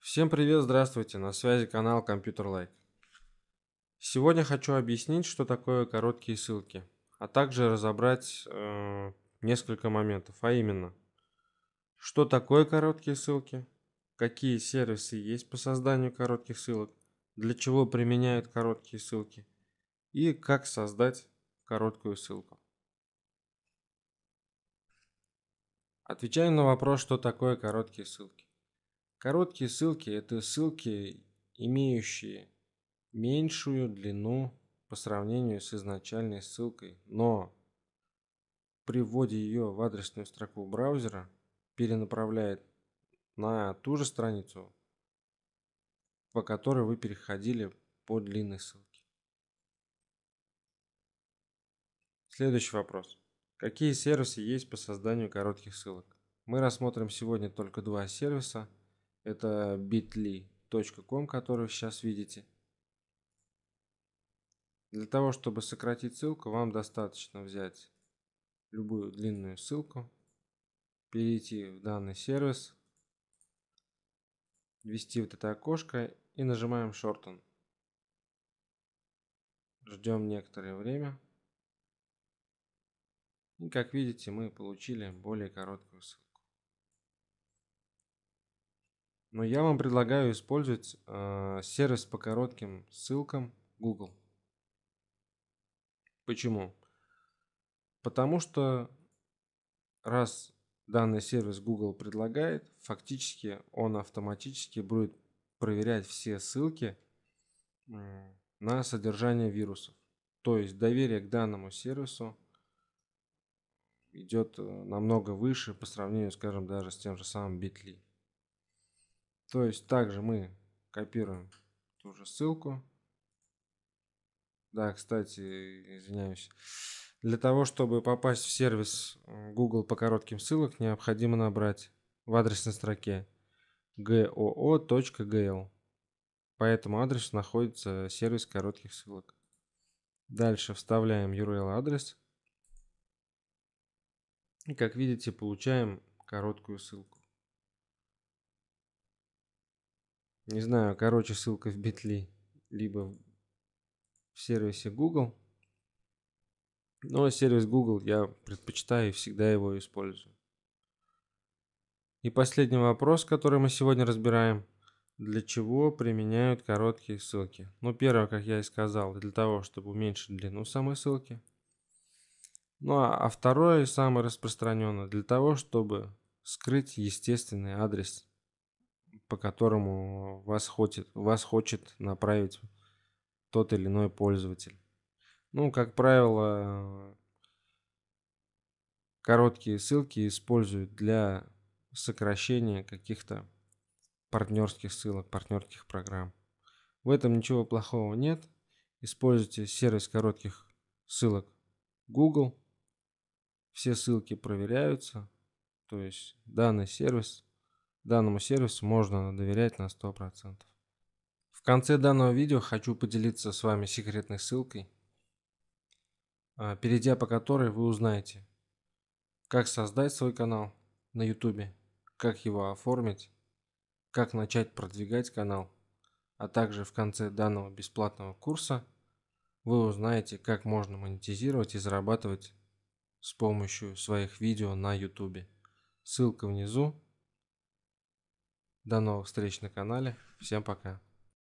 Всем привет, здравствуйте, на связи канал Computer Like. Сегодня хочу объяснить, что такое короткие ссылки, а также разобрать э, несколько моментов, а именно, что такое короткие ссылки, какие сервисы есть по созданию коротких ссылок, для чего применяют короткие ссылки и как создать короткую ссылку. Отвечаем на вопрос, что такое короткие ссылки. Короткие ссылки – это ссылки, имеющие меньшую длину по сравнению с изначальной ссылкой, но при вводе ее в адресную строку браузера перенаправляет на ту же страницу, по которой вы переходили по длинной ссылке. Следующий вопрос. Какие сервисы есть по созданию коротких ссылок? Мы рассмотрим сегодня только два сервиса – это bit.ly.com, который вы сейчас видите. Для того, чтобы сократить ссылку, вам достаточно взять любую длинную ссылку, перейти в данный сервис, ввести вот это окошко и нажимаем Shorten. Ждем некоторое время. И как видите, мы получили более короткую ссылку. Но я вам предлагаю использовать э, сервис по коротким ссылкам Google. Почему? Потому что раз данный сервис Google предлагает, фактически он автоматически будет проверять все ссылки на содержание вирусов. То есть доверие к данному сервису идет э, намного выше по сравнению, скажем, даже с тем же самым Bitly. То есть также мы копируем ту же ссылку. Да, кстати, извиняюсь. Для того, чтобы попасть в сервис Google по коротким ссылок, необходимо набрать в адресной строке goo.gl. По этому адресу находится сервис коротких ссылок. Дальше вставляем URL-адрес. И, как видите, получаем короткую ссылку. Не знаю, короче, ссылка в Битли либо в сервисе Google. Но сервис Google я предпочитаю и всегда его использую. И последний вопрос, который мы сегодня разбираем. Для чего применяют короткие ссылки? Ну, первое, как я и сказал, для того, чтобы уменьшить длину самой ссылки. Ну, а, а второе, самое распространенное, для того, чтобы скрыть естественный адрес по которому вас хочет, вас хочет направить тот или иной пользователь. Ну, как правило, короткие ссылки используют для сокращения каких-то партнерских ссылок, партнерских программ. В этом ничего плохого нет. Используйте сервис коротких ссылок Google. Все ссылки проверяются. То есть данный сервис Данному сервису можно доверять на 100%. В конце данного видео хочу поделиться с вами секретной ссылкой, а, перейдя по которой вы узнаете, как создать свой канал на YouTube, как его оформить, как начать продвигать канал, а также в конце данного бесплатного курса вы узнаете, как можно монетизировать и зарабатывать с помощью своих видео на YouTube. Ссылка внизу до новых встреч на канале. Всем пока.